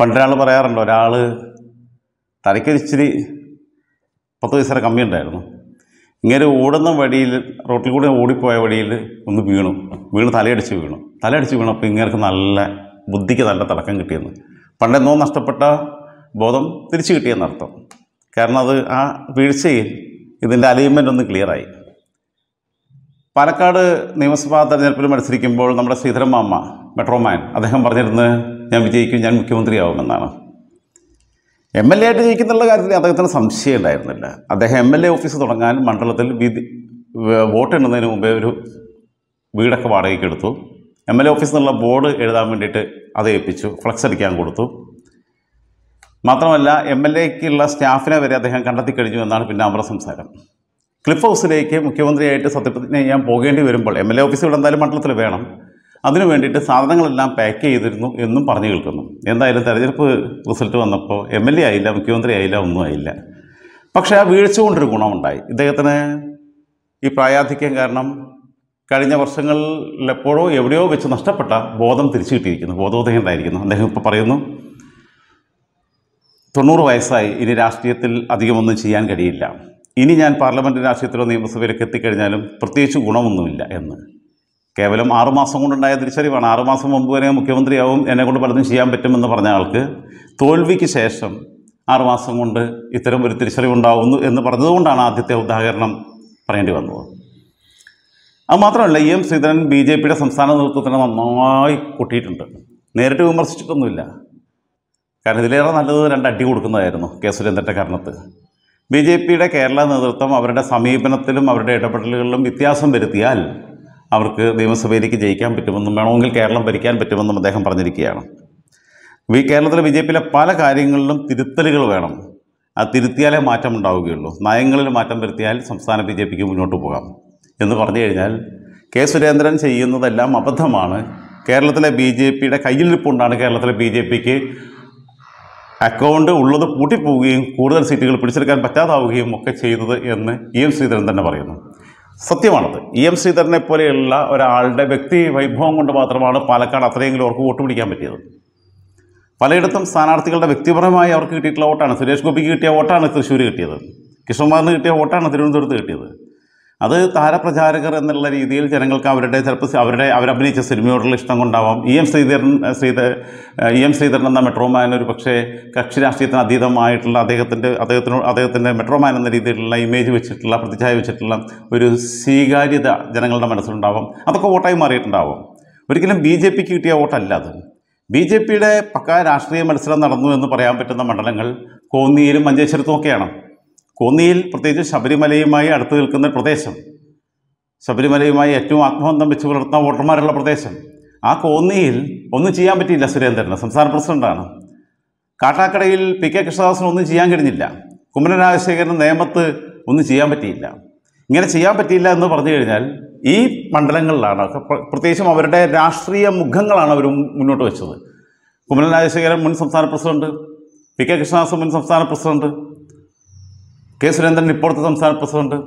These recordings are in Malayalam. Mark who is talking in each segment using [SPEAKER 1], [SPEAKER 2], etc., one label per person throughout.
[SPEAKER 1] പണ്ടൊരാൾ പറയാറുണ്ട് ഒരാൾ തലയ്ക്കൊരു പത്ത് പൈസ കമ്മി ഉണ്ടായിരുന്നു ഇങ്ങനെ ഓടുന്ന വഴിയിൽ റോട്ടിൽ കൂടെ ഓടിപ്പോയ വഴിയിൽ ഒന്ന് വീണു വീണ് തലയടിച്ച് വീണു തലയടിച്ച് വീണു അപ്പോൾ ഇങ്ങേർക്ക് നല്ല ബുദ്ധിക്ക് നല്ല തിളക്കം കിട്ടിയെന്ന് പണ്ടെന്നോ നഷ്ടപ്പെട്ട ബോധം തിരിച്ചു കിട്ടിയെന്നർത്ഥം കാരണം അത് ആ വീഴ്ചയിൽ ഇതിൻ്റെ അലൈൻമെൻ്റ് ഒന്ന് ക്ലിയറായി പാലക്കാട് നിയമസഭാ തെരഞ്ഞെടുപ്പിൽ മത്സരിക്കുമ്പോൾ നമ്മുടെ ശ്രീധരമാമ്മ മെട്രോമാൻ അദ്ദേഹം പറഞ്ഞിരുന്നത് ഞാൻ വിജയിക്കും ഞാൻ മുഖ്യമന്ത്രിയാവുമെന്നാണ് എം എൽ എ ആയിട്ട് ജയിക്കുന്നുള്ള കാര്യത്തിൽ അദ്ദേഹത്തിന് സംശയം ഉണ്ടായിരുന്നില്ല അദ്ദേഹം എം എൽ എ ഓഫീസ് തുടങ്ങാൻ മണ്ഡലത്തിൽ വിധി വോട്ടെണ്ണുന്നതിന് മുമ്പേ ഒരു വീടൊക്കെ വാടകയ്ക്ക് എടുത്തു എം എൽ എ ഓഫീസിൽ നിന്നുള്ള ബോർഡ് എഴുതാൻ വേണ്ടിയിട്ട് അത് ഏൽപ്പിച്ചു ഫ്ലക്സ് അടിക്കാൻ കൊടുത്തു മാത്രമല്ല എം എൽ എക്കുള്ള സ്റ്റാഫിനെ വരെ അദ്ദേഹം കണ്ടെത്തി കഴിഞ്ഞു എന്നാണ് പിന്നെ അമൃത സംസാരം ക്ലിഫ് ഹൗസിലേക്ക് മുഖ്യമന്ത്രിയായിട്ട് സത്യപ്രതിജ്ഞ ചെയ്യാൻ പോകേണ്ടി വരുമ്പോൾ എം എൽ എ ഓഫീസ് ഇവിടെ എന്തായാലും മണ്ഡലത്തിൽ വേണം അതിനു വേണ്ടിയിട്ട് സാധനങ്ങളെല്ലാം പാക്ക് ചെയ്തിരുന്നു എന്നും പറഞ്ഞു കേൾക്കുന്നു എന്തായാലും തെരഞ്ഞെടുപ്പ് റിസൾട്ട് വന്നപ്പോൾ എം എൽ എ ആയില്ല മുഖ്യമന്ത്രി ആയില്ല ഒന്നും ആയില്ല പക്ഷേ ആ വീഴ്ച കൊണ്ടൊരു ഗുണമുണ്ടായി ഇദ്ദേഹത്തിന് ഈ പ്രായാധിക്യം കാരണം കഴിഞ്ഞ വർഷങ്ങളിലെപ്പോഴോ എവിടെയോ വെച്ച് നഷ്ടപ്പെട്ട ബോധം തിരിച്ചു കിട്ടിയിരിക്കുന്നു ബോധോദയം ഉണ്ടായിരിക്കുന്നു അദ്ദേഹം ഇപ്പോൾ പറയുന്നു തൊണ്ണൂറ് വയസ്സായി ഇനി രാഷ്ട്രീയത്തിൽ അധികമൊന്നും ചെയ്യാൻ കഴിയില്ല ഇനി ഞാൻ പാർലമെൻറ്റ് രാഷ്ട്രീയത്തിലോ നിയമസഭയിലൊക്കെ എത്തിക്കഴിഞ്ഞാലും പ്രത്യേകിച്ച് ഗുണമൊന്നുമില്ല എന്ന് കേവലം ആറുമാസം കൊണ്ടുണ്ടായ തിരിച്ചറിവാണ് ആറുമാസം മുമ്പ് വരെ മുഖ്യമന്ത്രിയാവും കൊണ്ട് പലതും ചെയ്യാൻ പറ്റുമെന്ന് പറഞ്ഞ ആൾക്ക് തോൽവിക്ക് ശേഷം ആറുമാസം കൊണ്ട് ഇത്തരം ഒരു തിരിച്ചറിവുണ്ടാവുന്നു എന്ന് പറഞ്ഞതുകൊണ്ടാണ് ആദ്യത്തെ ഉദാഹരണം പറയേണ്ടി വന്നത് അത് മാത്രമല്ല E M Sreedharan B J പിയുടെ സംസ്ഥാന നേതൃത്വത്തിന് നന്നായി കൂട്ടിയിട്ടുണ്ട് നേരിട്ട് വിമർശിച്ചിട്ടൊന്നുമില്ല കാരണം ഇതിലേറെ നല്ലത് രണ്ട് അടി കൊടുക്കുന്നതായിരുന്നു കെ സുരേന്ദ്രൻ്റെ കാരണത്ത് ബി ജെ പിയുടെ കേരള നേതൃത്വം അവരുടെ സമീപനത്തിലും അവരുടെ ഇടപെടലുകളിലും വ്യത്യാസം വരുത്തിയാൽ അവർക്ക് നിയമസഭയിലേക്ക് ജയിക്കാൻ പറ്റുമെന്നും വേണമെങ്കിൽ കേരളം ഭരിക്കാൻ പറ്റുമെന്നും അദ്ദേഹം പറഞ്ഞിരിക്കുകയാണ് ഈ കേരളത്തിലെ ബി ജെ പിയിലെ പല കാര്യങ്ങളിലും തിരുത്തലുകൾ വേണം ആ തിരുത്തിയാലേ മാറ്റം ഉണ്ടാവുകയുള്ളൂ നയങ്ങളിൽ മാറ്റം വരുത്തിയാൽ സംസ്ഥാന ബി ജെ പിക്ക് മുന്നോട്ട് പോകാം എന്ന് പറഞ്ഞു കഴിഞ്ഞാൽ കെ സുരേന്ദ്രൻ ചെയ്യുന്നതെല്ലാം അബദ്ധമാണ് കേരളത്തിലെ ബി ജെ പിയുടെ കയ്യിലിരിപ്പുണ്ടാണ് കേരളത്തിലെ ബി ജെ പിക്ക് അക്കൗണ്ട് ഉള്ളത് പൂട്ടിപ്പോവുകയും കൂടുതൽ സീറ്റുകൾ പിടിച്ചെടുക്കാൻ പറ്റാതാവുകയും ഒക്കെ ചെയ്തത് എന്ന് ഇ എം ശ്രീധരൻ തന്നെ പറയുന്നു സത്യമാണത് ഇ എം ശ്രീധരനെ പോലെയുള്ള ഒരാളുടെ വ്യക്തി വൈഭവം കൊണ്ട് മാത്രമാണ് പാലക്കാട് അത്രയെങ്കിലും അവർക്ക് വോട്ട് പിടിക്കാൻ പറ്റിയത് പലയിടത്തും സ്ഥാനാർത്ഥികളുടെ വ്യക്തിപരമായി അവർക്ക് കിട്ടിയിട്ടുള്ള വോട്ടാണ് സുരേഷ് ഗോപിക്ക് കിട്ടിയ വോട്ടാണ് തൃശ്ശൂർ കിട്ടിയത് കിഷൻകുമാറിന് കിട്ടിയ വോട്ടാണ് തിരുവനന്തപുരത്ത് കിട്ടിയത് അത് താരപ്രചാരകർ എന്നുള്ള രീതിയിൽ ജനങ്ങൾക്ക് അവരുടെ ചിലപ്പോൾ അവരുടെ അവരഭിനയിച്ച സിനിമയോടുള്ള ഇഷ്ടം കൊണ്ടാവാം ഇ എം ശ്രീധരൻ ശ്രീധ ഇ എം ശ്രീധരൻ എന്ന മെട്രോമാൻ ഒരു പക്ഷേ കക്ഷി രാഷ്ട്രീയത്തിന് അതീതമായിട്ടുള്ള അദ്ദേഹത്തിൻ്റെ അദ്ദേഹത്തിനോട് അദ്ദേഹത്തിൻ്റെ മെട്രോമാൻ എന്ന രീതിയിലുള്ള ഇമേജ് വെച്ചിട്ടുള്ള പ്രതിച്ഛായ വെച്ചിട്ടുള്ള ഒരു സ്വീകാര്യത ജനങ്ങളുടെ മനസ്സിലുണ്ടാവാം അതൊക്കെ വോട്ടായി മാറിയിട്ടുണ്ടാവാം ഒരിക്കലും ബി ജെ പിക്ക് കിട്ടിയ വോട്ടല്ല അത് ബി ജെ പിയുടെ പക്കാ രാഷ്ട്രീയ മത്സരം നടന്നു എന്ന് പറയാൻ പറ്റുന്ന മണ്ഡലങ്ങൾ കോന്നിയിലും മഞ്ചേശ്വരത്തും ഒക്കെയാണ് കോന്നിയിൽ പ്രത്യേകിച്ച് ശബരിമലയുമായി അടുത്ത് നിൽക്കുന്ന പ്രദേശം ശബരിമലയുമായി ഏറ്റവും ആത്മബന്ധം വെച്ച് പുലർത്തുന്ന വോട്ടർമാരുള്ള പ്രദേശം ആ കോന്നിയിൽ ഒന്നും ചെയ്യാൻ പറ്റിയില്ല സുരേന്ദ്രന് സംസ്ഥാന പ്രസിഡന്റാണ് കാട്ടാക്കടയിൽ പി കെ കൃഷ്ണദാസിന് ഒന്നും ചെയ്യാൻ കഴിഞ്ഞില്ല കുമ്മനൻ രാജശേഖരൻ നേമത്ത് ഒന്നും ചെയ്യാൻ പറ്റിയില്ല ഇങ്ങനെ ചെയ്യാൻ പറ്റിയില്ല എന്ന് പറഞ്ഞു കഴിഞ്ഞാൽ ഈ മണ്ഡലങ്ങളിലാണ് പ്രത്യേകിച്ചും അവരുടെ രാഷ്ട്രീയ മുഖങ്ങളാണ് അവർ മുന്നോട്ട് വെച്ചത് കുമ്മനൻ രാജശേഖരൻ മുൻ സംസ്ഥാന പ്രസിഡന്റ് പി കെ കൃഷ്ണദാസ് മുൻ സംസ്ഥാന പ്രസിഡന്റ് കെ സുരേന്ദ്രൻ ഇപ്പോഴത്തെ സംസ്ഥാന പ്രസിഡന്റ്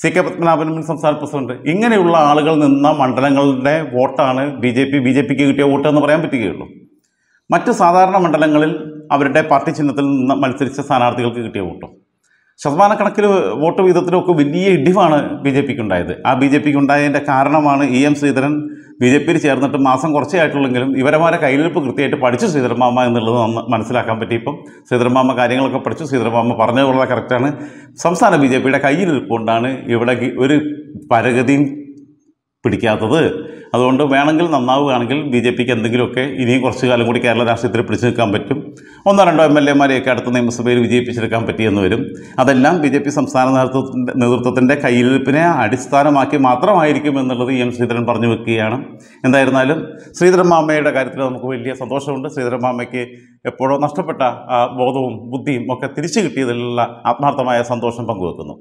[SPEAKER 1] സി കെ പത്മനാഭൻ സംസ്ഥാന പ്രസിഡന്റ് ഇങ്ങനെയുള്ള ആളുകൾ നിന്ന മണ്ഡലങ്ങളുടെ വോട്ടാണ് B J P B J പിക്ക് കിട്ടിയ വോട്ട് എന്ന് പറയാൻ പറ്റുകയുള്ളൂ മറ്റ് സാധാരണ മണ്ഡലങ്ങളിൽ അവരുടെ പാർട്ടി ചിഹ്നത്തിൽ നിന്ന് മത്സരിച്ച സ്ഥാനാർത്ഥികൾക്ക് കിട്ടിയ വോട്ടും ശതമാനക്കണക്കിൽ വോട്ട് വിഹിതത്തിലൊക്കെ വലിയ ഇടിവാണ് ബി ജെ പിക്ക് ഉണ്ടായത് ആ ബി ജെ പിക്ക് ഉണ്ടായതിൻ്റെ കാരണമാണ് E M Sreedharan B J പിയിൽ ചേർന്നിട്ട് മാസം കുറച്ചേ ആയിട്ടുള്ളെങ്കിലും ഇവരമാരെ കയ്യിലിരിപ്പ് കൃത്യമായിട്ട് പഠിച്ചു ശ്രീധരമാമ എന്നുള്ളത് നമ്മൾ മനസ്സിലാക്കാൻ പറ്റി ഇപ്പം ശ്രീധരമാമ കാര്യങ്ങളൊക്കെ പഠിച്ചു ശ്രീധരമാമ പറഞ്ഞതുള്ളത് കറക്റ്റാണ് സംസ്ഥാന ബി ജെ പിയുടെ കയ്യിലിരിപ്പ് കൊണ്ടാണ് ഇവിടെ ഒരു പരഗതിയും പിടിക്കാത്തത് അതുകൊണ്ട് വേണമെങ്കിൽ നന്നാവുകയാണെങ്കിൽ ബി ജെ പിക്ക് എന്തെങ്കിലുമൊക്കെ ഇനിയും കുറച്ച് കാലം കൂടി കേരള രാഷ്ട്രീയത്തിൽ പിടിച്ചു നിൽക്കാൻ പറ്റും ഒന്നോ രണ്ടോ എം എൽ എമാരെയൊക്കെ അടുത്ത നിയമസഭയിൽ വിജയിപ്പിച്ചെടുക്കാൻ പറ്റിയെന്ന് വരും അതെല്ലാം ബി ജെ പി സംസ്ഥാന നേതൃത്വത്തിൻ്റെ നേതൃത്വത്തിൻ്റെ കയ്യിലിരിപ്പിനെ അടിസ്ഥാനമാക്കി മാത്രമായിരിക്കും എന്നുള്ളത് ഇ എം ശ്രീധരൻ പറഞ്ഞു വെക്കുകയാണ് എന്തായിരുന്നാലും ശ്രീധരൻ മാമയുടെ കാര്യത്തിൽ നമുക്ക് വലിയ സന്തോഷമുണ്ട് ശ്രീധരൻ മാമയ്ക്ക് എപ്പോഴോ നഷ്ടപ്പെട്ട ബോധവും ബുദ്ധിയും ഒക്കെ തിരിച്ചു കിട്ടിയതിലുള്ള ആത്മാർത്ഥമായ സന്തോഷം പങ്കുവെക്കുന്നു